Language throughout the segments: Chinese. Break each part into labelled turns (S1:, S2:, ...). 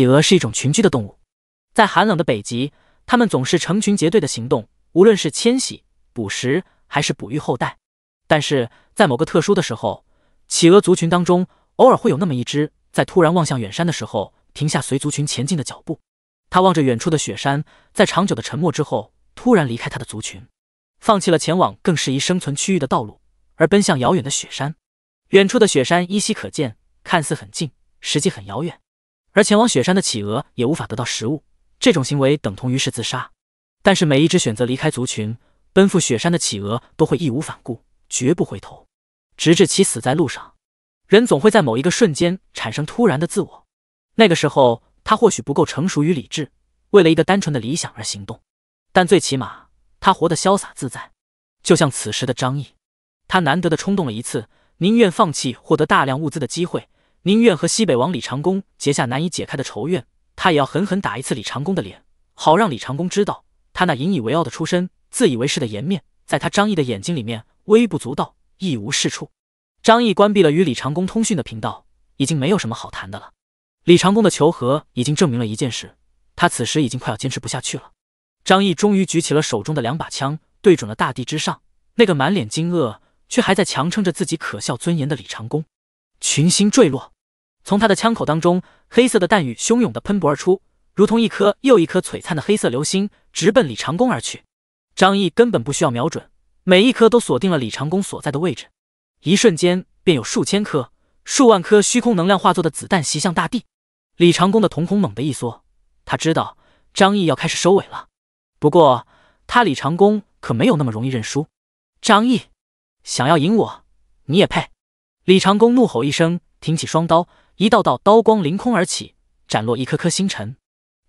S1: 企鹅是一种群居的动物，在寒冷的北极，它们总是成群结队的行动，无论是迁徙、捕食还是哺育后代。但是在某个特殊的时候，企鹅族群当中偶尔会有那么一只，在突然望向远山的时候停下随族群前进的脚步。他望着远处的雪山，在长久的沉默之后，突然离开他的族群，放弃了前往更适宜生存区域的道路，而奔向遥远的雪山。远处的雪山依稀可见，看似很近，实际很遥远。而前往雪山的企鹅也无法得到食物，这种行为等同于是自杀。但是每一只选择离开族群、奔赴雪山的企鹅都会义无反顾，绝不回头，直至其死在路上。人总会在某一个瞬间产生突然的自我，那个时候他或许不够成熟与理智，为了一个单纯的理想而行动，但最起码他活得潇洒自在，就像此时的张毅，他难得的冲动了一次，宁愿放弃获得大量物资的机会。宁愿和西北王李长公结下难以解开的仇怨，他也要狠狠打一次李长公的脸，好让李长公知道，他那引以为傲的出身、自以为是的颜面，在他张毅的眼睛里面微不足道、一无是处。张毅关闭了与李长公通讯的频道，已经没有什么好谈的了。李长公的求和已经证明了一件事：他此时已经快要坚持不下去了。张毅终于举起了手中的两把枪，对准了大地之上那个满脸惊愕却还在强撑着自己可笑尊严的李长公。群星坠落。从他的枪口当中，黑色的弹雨汹涌的喷薄而出，如同一颗又一颗璀璨的黑色流星，直奔李长弓而去。张毅根本不需要瞄准，每一颗都锁定了李长弓所在的位置。一瞬间，便有数千颗、数万颗虚空能量化作的子弹袭向大地。李长弓的瞳孔猛地一缩，他知道张毅要开始收尾了。不过，他李长弓可没有那么容易认输。张毅想要赢我，你也配？李长弓怒吼一声，挺起双刀。一道道刀光凌空而起，斩落一颗颗星辰，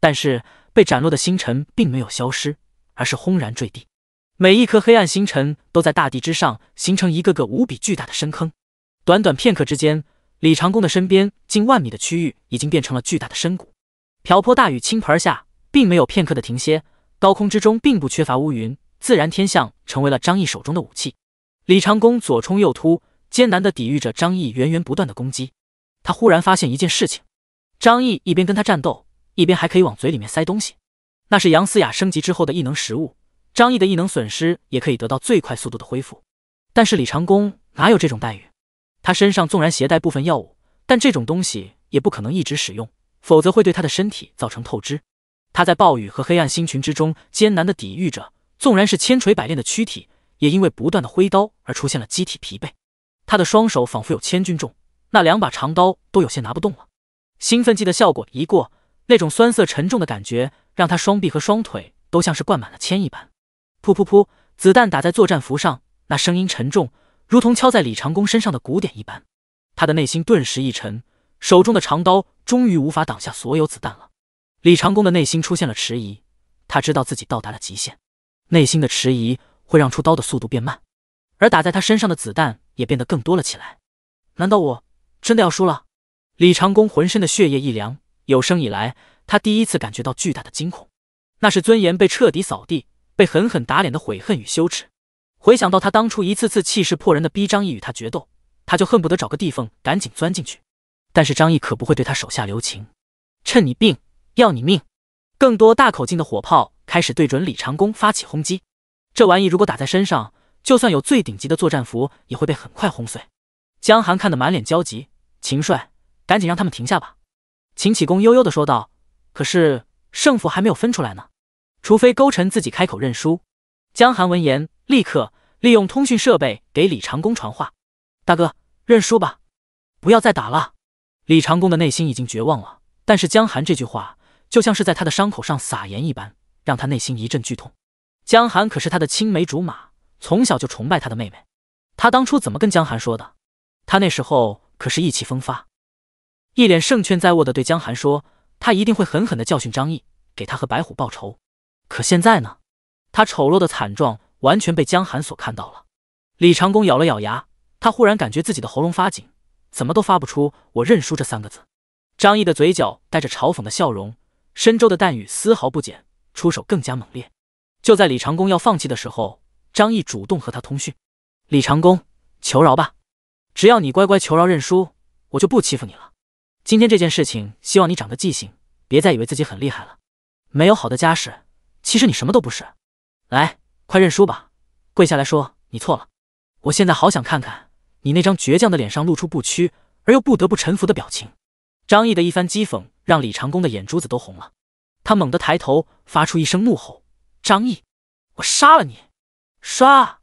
S1: 但是被斩落的星辰并没有消失，而是轰然坠地。每一颗黑暗星辰都在大地之上形成一个个无比巨大的深坑。短短片刻之间，李长弓的身边近万米的区域已经变成了巨大的深谷。瓢泼大雨倾盆而下，并没有片刻的停歇。高空之中并不缺乏乌云，自然天象成为了张毅手中的武器。李长弓左冲右突，艰难地抵御着张毅源源不断的攻击。他忽然发现一件事情：张毅一边跟他战斗，一边还可以往嘴里面塞东西，那是杨思雅升级之后的异能食物。张毅的异能损失也可以得到最快速度的恢复。但是李长工哪有这种待遇？他身上纵然携带部分药物，但这种东西也不可能一直使用，否则会对他的身体造成透支。他在暴雨和黑暗星群之中艰难的抵御着，纵然是千锤百炼的躯体，也因为不断的挥刀而出现了机体疲惫。他的双手仿佛有千钧重。那两把长刀都有些拿不动了，兴奋剂的效果一过，那种酸涩沉重的感觉让他双臂和双腿都像是灌满了铅一般。噗噗噗，子弹打在作战服上，那声音沉重，如同敲在李长工身上的鼓点一般。他的内心顿时一沉，手中的长刀终于无法挡下所有子弹了。李长工的内心出现了迟疑，他知道自己到达了极限，内心的迟疑会让出刀的速度变慢，而打在他身上的子弹也变得更多了起来。难道我？真的要输了，李长公浑身的血液一凉，有生以来他第一次感觉到巨大的惊恐，那是尊严被彻底扫地、被狠狠打脸的悔恨与羞耻。回想到他当初一次次气势迫人的逼张毅与他决斗，他就恨不得找个地缝赶紧钻进去。但是张毅可不会对他手下留情，趁你病要你命。更多大口径的火炮开始对准李长公发起轰击，这玩意如果打在身上，就算有最顶级的作战服也会被很快轰碎。江寒看得满脸焦急。秦帅，赶紧让他们停下吧！秦启功悠悠地说道。可是胜负还没有分出来呢，除非勾陈自己开口认输。江寒闻言，立刻利用通讯设备给李长工传话：“大哥，认输吧，不要再打了。”李长工的内心已经绝望了，但是江寒这句话就像是在他的伤口上撒盐一般，让他内心一阵剧痛。江寒可是他的青梅竹马，从小就崇拜他的妹妹。他当初怎么跟江寒说的？他那时候。可是意气风发，一脸胜券在握的对江寒说：“他一定会狠狠的教训张毅，给他和白虎报仇。”可现在呢？他丑陋的惨状完全被江寒所看到了。李长工咬了咬牙，他忽然感觉自己的喉咙发紧，怎么都发不出“我认输”这三个字。张毅的嘴角带着嘲讽的笑容，深周的弹雨丝毫不减，出手更加猛烈。就在李长工要放弃的时候，张毅主动和他通讯：“李长工，求饶吧。”只要你乖乖求饶认输，我就不欺负你了。今天这件事情，希望你长个记性，别再以为自己很厉害了。没有好的家世，其实你什么都不是。来，快认输吧，跪下来说你错了。我现在好想看看你那张倔强的脸上露出不屈而又不得不臣服的表情。张毅的一番讥讽，让李长工的眼珠子都红了。他猛地抬头，发出一声怒吼：“张毅，我杀了你！”杀！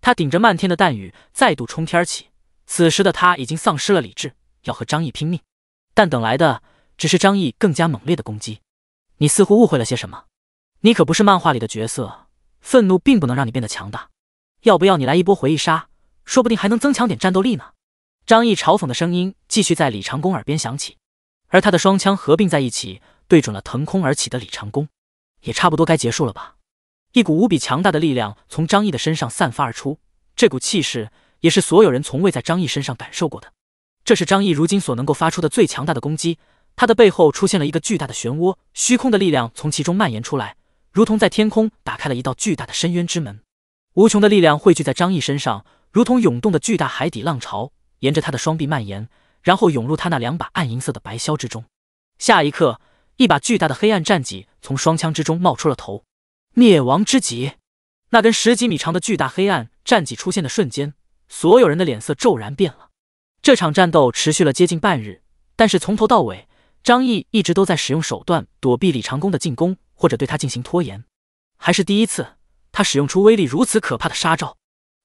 S1: 他顶着漫天的弹雨，再度冲天起。此时的他已经丧失了理智，要和张毅拼命，但等来的只是张毅更加猛烈的攻击。你似乎误会了些什么？你可不是漫画里的角色，愤怒并不能让你变得强大。要不要你来一波回忆杀？说不定还能增强点战斗力呢？张毅嘲讽的声音继续在李长工耳边响起，而他的双枪合并在一起，对准了腾空而起的李长工。也差不多该结束了吧？一股无比强大的力量从张毅的身上散发而出，这股气势。也是所有人从未在张毅身上感受过的，这是张毅如今所能够发出的最强大的攻击。他的背后出现了一个巨大的漩涡，虚空的力量从其中蔓延出来，如同在天空打开了一道巨大的深渊之门。无穷的力量汇聚在张毅身上，如同涌动的巨大海底浪潮，沿着他的双臂蔓延，然后涌入他那两把暗银色的白箫之中。下一刻，一把巨大的黑暗战戟从双枪之中冒出了头，灭亡之戟。那根十几米长的巨大黑暗战戟出现的瞬间。所有人的脸色骤然变了。这场战斗持续了接近半日，但是从头到尾，张毅一直都在使用手段躲避李长弓的进攻，或者对他进行拖延。还是第一次，他使用出威力如此可怕的杀招。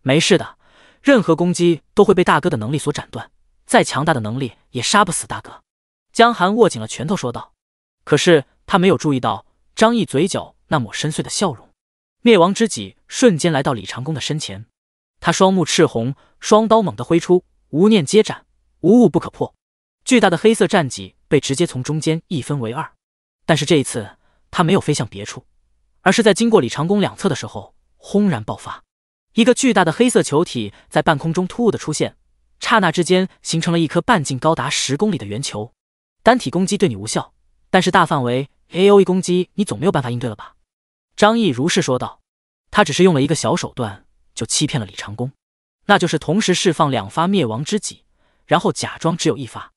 S1: 没事的，任何攻击都会被大哥的能力所斩断，再强大的能力也杀不死大哥。江寒握紧了拳头说道。可是他没有注意到张毅嘴角那抹深邃的笑容。灭亡之戟瞬间来到李长弓的身前。他双目赤红，双刀猛地挥出，无念皆斩，无物不可破。巨大的黑色战戟被直接从中间一分为二。但是这一次，他没有飞向别处，而是在经过李长弓两侧的时候，轰然爆发，一个巨大的黑色球体在半空中突兀的出现，刹那之间形成了一颗半径高达十公里的圆球。单体攻击对你无效，但是大范围 AOE 攻击你总没有办法应对了吧？张毅如是说道。他只是用了一个小手段。就欺骗了李长弓，那就是同时释放两发灭亡之戟，然后假装只有一发，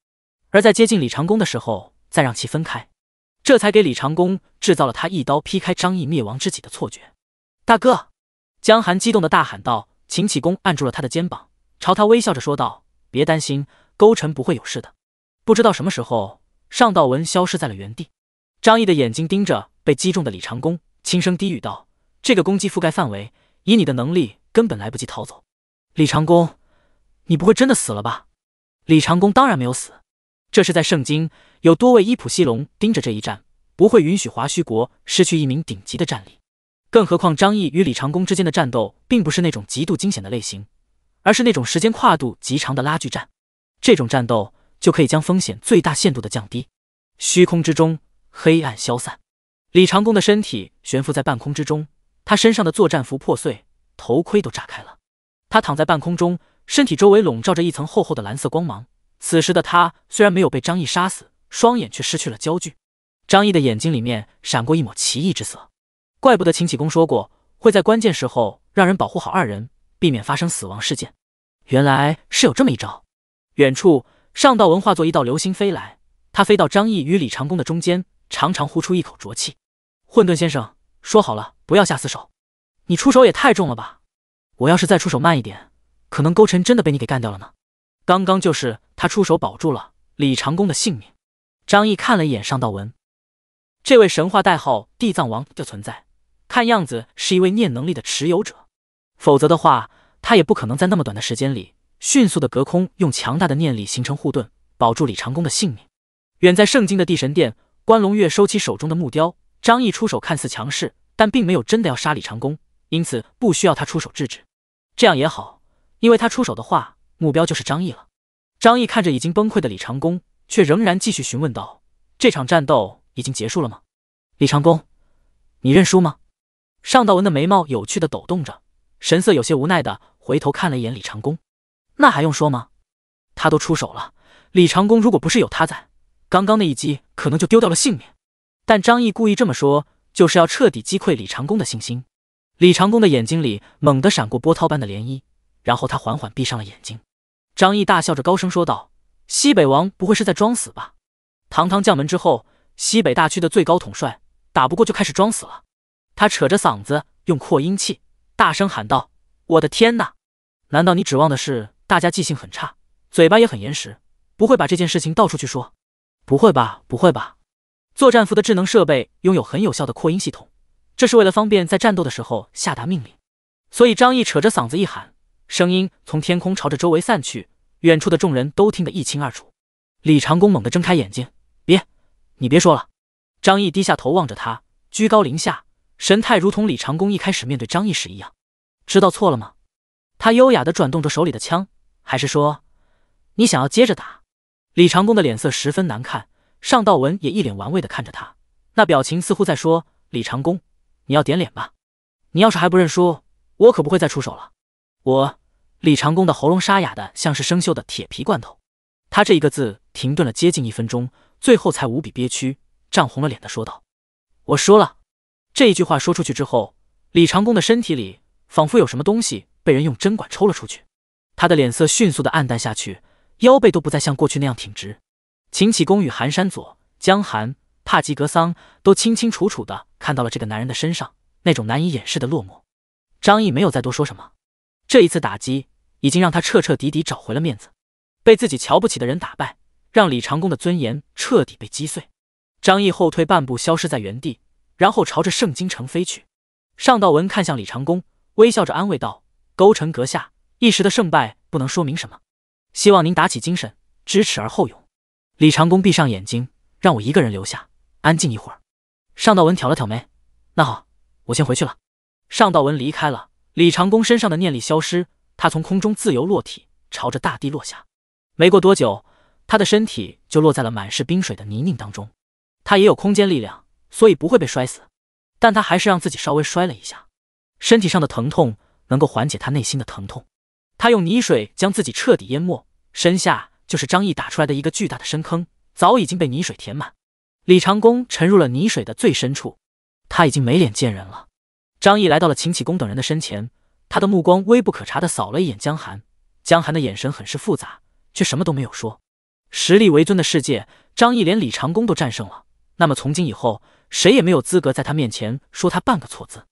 S1: 而在接近李长弓的时候再让其分开，这才给李长弓制造了他一刀劈开张毅灭亡之戟的错觉。大哥，江寒激动的大喊道。秦启功按住了他的肩膀，朝他微笑着说道：“别担心，勾陈不会有事的。”不知道什么时候，尚道文消失在了原地。张毅的眼睛盯着被击中的李长弓，轻声低语道：“这个攻击覆盖范围，以你的能力。”根本来不及逃走，李长公，你不会真的死了吧？李长公当然没有死，这是在圣经，有多位伊普西龙盯着这一战，不会允许华胥国失去一名顶级的战力。更何况张毅与李长公之间的战斗并不是那种极度惊险的类型，而是那种时间跨度极长的拉锯战，这种战斗就可以将风险最大限度的降低。虚空之中，黑暗消散，李长公的身体悬浮在半空之中，他身上的作战服破碎。头盔都炸开了，他躺在半空中，身体周围笼罩着一层厚厚的蓝色光芒。此时的他虽然没有被张毅杀死，双眼却失去了焦距。张毅的眼睛里面闪过一抹奇异之色，怪不得秦启功说过会在关键时候让人保护好二人，避免发生死亡事件。原来是有这么一招。远处，上道文化作一道流星飞来，他飞到张毅与李长弓的中间，长长呼出一口浊气。混沌先生说好了，不要下死手。你出手也太重了吧！我要是再出手慢一点，可能勾陈真的被你给干掉了呢。刚刚就是他出手保住了李长公的性命。张毅看了一眼尚道文，这位神话代号地藏王的存在，看样子是一位念能力的持有者，否则的话，他也不可能在那么短的时间里迅速的隔空用强大的念力形成护盾，保住李长公的性命。远在圣经的地神殿，关龙月收起手中的木雕。张毅出手看似强势，但并没有真的要杀李长公。因此，不需要他出手制止，这样也好，因为他出手的话，目标就是张毅了。张毅看着已经崩溃的李长工，却仍然继续询问道：“这场战斗已经结束了吗？李长工，你认输吗？”尚道文的眉毛有趣的抖动着，神色有些无奈的回头看了一眼李长工：“那还用说吗？他都出手了。李长工，如果不是有他在，刚刚那一击可能就丢掉了性命。但张毅故意这么说，就是要彻底击溃李长工的信心。”李长工的眼睛里猛地闪过波涛般的涟漪，然后他缓缓闭上了眼睛。张毅大笑着高声说道：“西北王不会是在装死吧？堂堂将门之后，西北大区的最高统帅，打不过就开始装死了。”他扯着嗓子，用扩音器大声喊道：“我的天哪！难道你指望的是大家记性很差，嘴巴也很严实，不会把这件事情到处去说？不会吧，不会吧！作战服的智能设备拥有很有效的扩音系统。”这是为了方便在战斗的时候下达命令，所以张毅扯着嗓子一喊，声音从天空朝着周围散去，远处的众人都听得一清二楚。李长工猛地睁开眼睛，别，你别说了。张毅低下头望着他，居高临下，神态如同李长工一开始面对张毅时一样。知道错了吗？他优雅地转动着手里的枪，还是说你想要接着打？李长工的脸色十分难看，尚道文也一脸玩味地看着他，那表情似乎在说李长工。你要点脸吧，你要是还不认输，我可不会再出手了。我，李长工的喉咙沙哑的像是生锈的铁皮罐头，他这一个字停顿了接近一分钟，最后才无比憋屈、涨红了脸的说道：“我输了。”这一句话说出去之后，李长工的身体里仿佛有什么东西被人用针管抽了出去，他的脸色迅速的暗淡下去，腰背都不再像过去那样挺直。秦启功与寒山左江寒帕吉格桑都清清楚楚的。看到了这个男人的身上那种难以掩饰的落寞，张毅没有再多说什么。这一次打击已经让他彻彻底底找回了面子，被自己瞧不起的人打败，让李长公的尊严彻底被击碎。张毅后退半步，消失在原地，然后朝着圣京城飞去。尚道文看向李长公，微笑着安慰道：“勾陈阁下，一时的胜败不能说明什么，希望您打起精神，知耻而后勇。”李长公闭上眼睛，让我一个人留下，安静一会儿。尚道文挑了挑眉，那好，我先回去了。尚道文离开了，李长弓身上的念力消失，他从空中自由落体，朝着大地落下。没过多久，他的身体就落在了满是冰水的泥泞当中。他也有空间力量，所以不会被摔死，但他还是让自己稍微摔了一下。身体上的疼痛能够缓解他内心的疼痛。他用泥水将自己彻底淹没，身下就是张毅打出来的一个巨大的深坑，早已经被泥水填满。李长工沉入了泥水的最深处，他已经没脸见人了。张毅来到了秦启功等人的身前，他的目光微不可察的扫了一眼江寒，江寒的眼神很是复杂，却什么都没有说。实力为尊的世界，张毅连李长工都战胜了，那么从今以后，谁也没有资格在他面前说他半个错字。